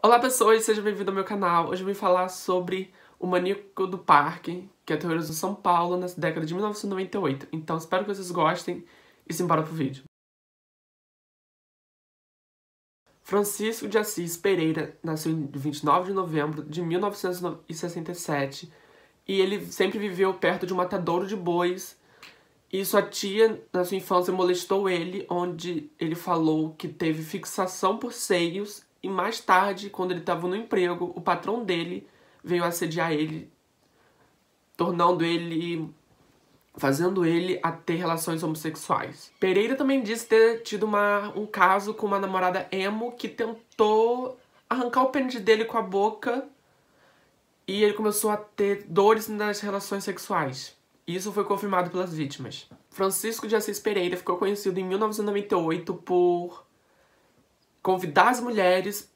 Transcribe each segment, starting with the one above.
Olá pessoas, seja bem-vindo ao meu canal. Hoje eu vim falar sobre o Maníaco do Parque, que é terrorismo São Paulo na década de 1998. Então espero que vocês gostem e simbora pro vídeo. Francisco de Assis Pereira nasceu em 29 de novembro de 1967 e ele sempre viveu perto de um matadouro de bois e sua tia, na sua infância, molestou ele, onde ele falou que teve fixação por seios e mais tarde, quando ele estava no emprego, o patrão dele veio assediar ele, tornando ele. fazendo ele a ter relações homossexuais. Pereira também disse ter tido uma, um caso com uma namorada emo que tentou arrancar o pênis dele com a boca e ele começou a ter dores nas relações sexuais. Isso foi confirmado pelas vítimas. Francisco de Assis Pereira ficou conhecido em 1998 por convidar as mulheres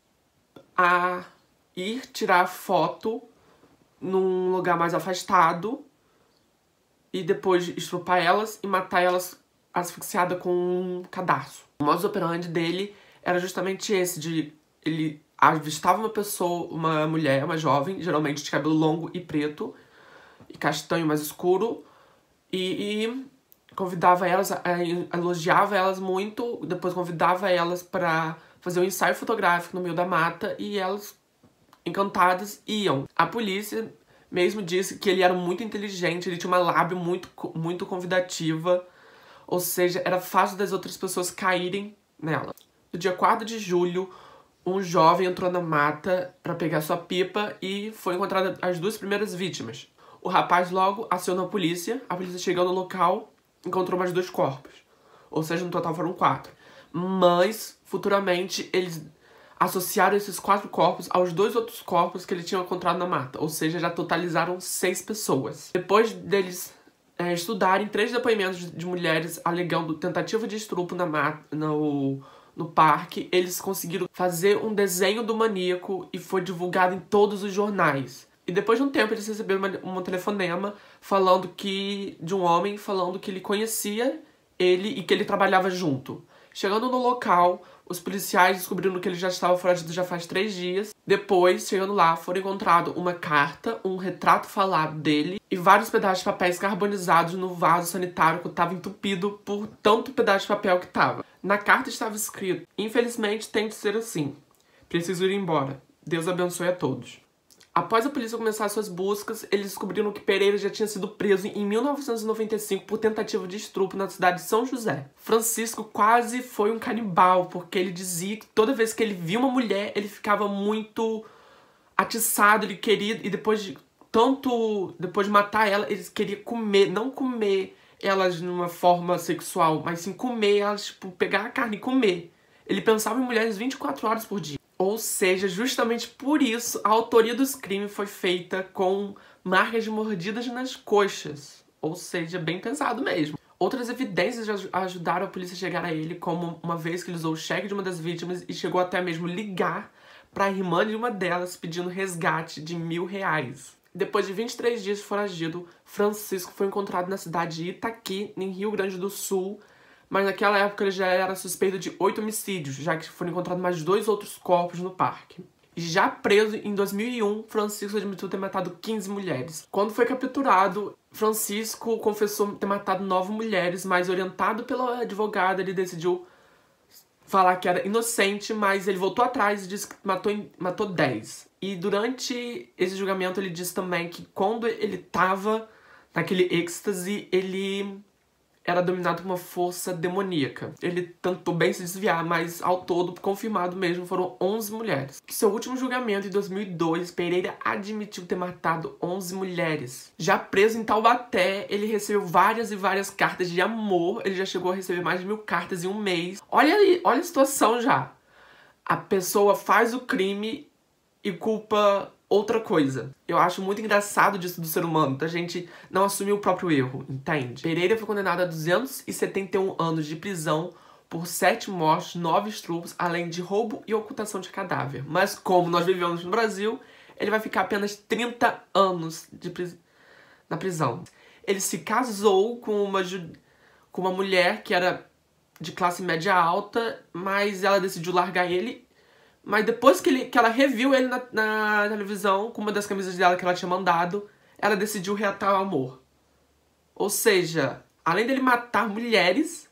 a ir tirar foto num lugar mais afastado e depois estrupar elas e matar elas asfixiada com um cadarço. O modus operandi dele era justamente esse, de ele avistava uma pessoa, uma mulher, uma jovem, geralmente de cabelo longo e preto, e castanho mais escuro, e, e convidava elas, elogiava elas muito, depois convidava elas para fazer um ensaio fotográfico no meio da mata e elas, encantadas, iam. A polícia mesmo disse que ele era muito inteligente, ele tinha uma lábio muito, muito convidativa, ou seja, era fácil das outras pessoas caírem nela. No dia 4 de julho, um jovem entrou na mata para pegar sua pipa e foi encontrada as duas primeiras vítimas. O rapaz logo acionou a polícia, a polícia chegou no local, encontrou mais dois corpos. Ou seja, no total foram quatro mas futuramente eles associaram esses quatro corpos aos dois outros corpos que ele tinha encontrado na mata, ou seja, já totalizaram seis pessoas. Depois deles é, estudarem três depoimentos de mulheres alegando tentativa de estupro na mata, no, no parque, eles conseguiram fazer um desenho do maníaco e foi divulgado em todos os jornais. E depois de um tempo eles receberam uma, um telefonema falando que de um homem falando que ele conhecia ele e que ele trabalhava junto. Chegando no local, os policiais descobriram que ele já estava foragido já faz três dias. Depois, chegando lá, foram encontrados uma carta, um retrato falado dele e vários pedaços de papéis carbonizados no vaso sanitário que estava entupido por tanto pedaço de papel que estava. Na carta estava escrito: Infelizmente tem de ser assim. Preciso ir embora. Deus abençoe a todos. Após a polícia começar suas buscas, eles descobriram que Pereira já tinha sido preso em 1995 por tentativa de estupro na cidade de São José. Francisco quase foi um canibal, porque ele dizia que toda vez que ele via uma mulher, ele ficava muito atiçado, ele queria e depois de tanto depois de matar ela, ele queria comer, não comer elas numa forma sexual, mas sim comer elas, tipo, pegar a carne e comer. Ele pensava em mulheres 24 horas por dia. Ou seja, justamente por isso a autoria dos crimes foi feita com marcas de mordidas nas coxas. Ou seja, bem pensado mesmo. Outras evidências ajudaram a polícia a chegar a ele, como uma vez que ele usou o cheque de uma das vítimas e chegou até mesmo ligar para a irmã de uma delas pedindo resgate de mil reais. Depois de 23 dias foragido, Francisco foi encontrado na cidade de Itaqui, em Rio Grande do Sul, mas naquela época ele já era suspeito de oito homicídios, já que foram encontrados mais dois outros corpos no parque. Já preso em 2001, Francisco admitiu ter matado 15 mulheres. Quando foi capturado, Francisco confessou ter matado nove mulheres, mas orientado pela advogada, ele decidiu falar que era inocente, mas ele voltou atrás e disse que matou, matou 10. E durante esse julgamento, ele disse também que quando ele estava naquele êxtase, ele era dominado por uma força demoníaca. Ele tentou bem se desviar, mas ao todo, confirmado mesmo, foram 11 mulheres. Seu último julgamento, em 2002, Pereira admitiu ter matado 11 mulheres. Já preso em Taubaté, ele recebeu várias e várias cartas de amor, ele já chegou a receber mais de mil cartas em um mês. Olha aí, olha a situação já. A pessoa faz o crime e culpa Outra coisa, eu acho muito engraçado disso do ser humano, da gente não assumir o próprio erro, entende? Pereira foi condenado a 271 anos de prisão por sete mortes, nove estupros além de roubo e ocultação de cadáver. Mas como nós vivemos no Brasil, ele vai ficar apenas 30 anos de pris... na prisão. Ele se casou com uma, com uma mulher que era de classe média alta, mas ela decidiu largar ele mas depois que, ele, que ela reviu ele na, na televisão, com uma das camisas dela que ela tinha mandado, ela decidiu reatar o amor. Ou seja, além dele matar mulheres,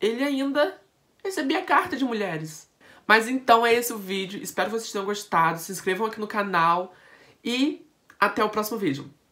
ele ainda recebia carta de mulheres. Mas então é esse o vídeo. Espero que vocês tenham gostado. Se inscrevam aqui no canal. E até o próximo vídeo.